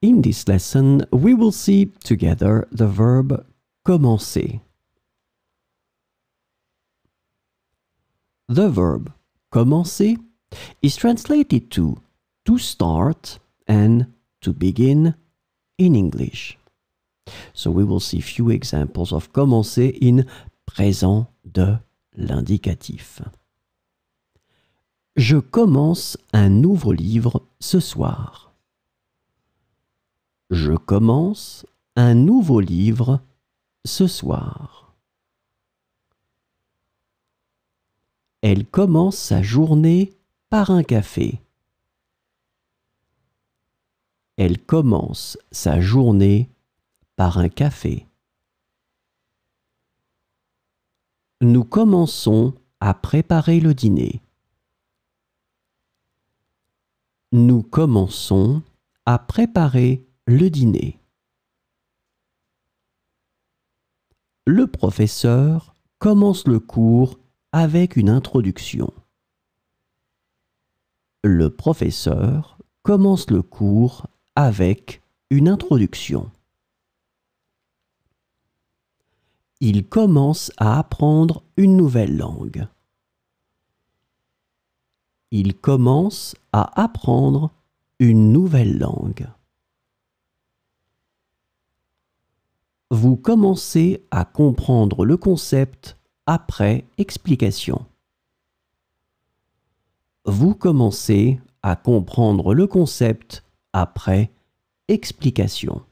In this lesson, we will see together the verb commencer. The verb commencer is translated to to start and to begin in English. So we will see few examples of commencer in présent de l'indicatif. Je commence un nouveau livre ce soir. Je commence un nouveau livre ce soir. Elle commence sa journée par un café. Elle commence sa journée par un café. Nous commençons à préparer le dîner. Nous commençons à préparer le dîner. Le professeur commence le cours avec une introduction. Le professeur commence le cours avec une introduction. Il commence à apprendre une nouvelle langue. Il commence à apprendre une nouvelle langue. vous commencez à comprendre le concept après explication. Vous commencez à comprendre le concept après explication.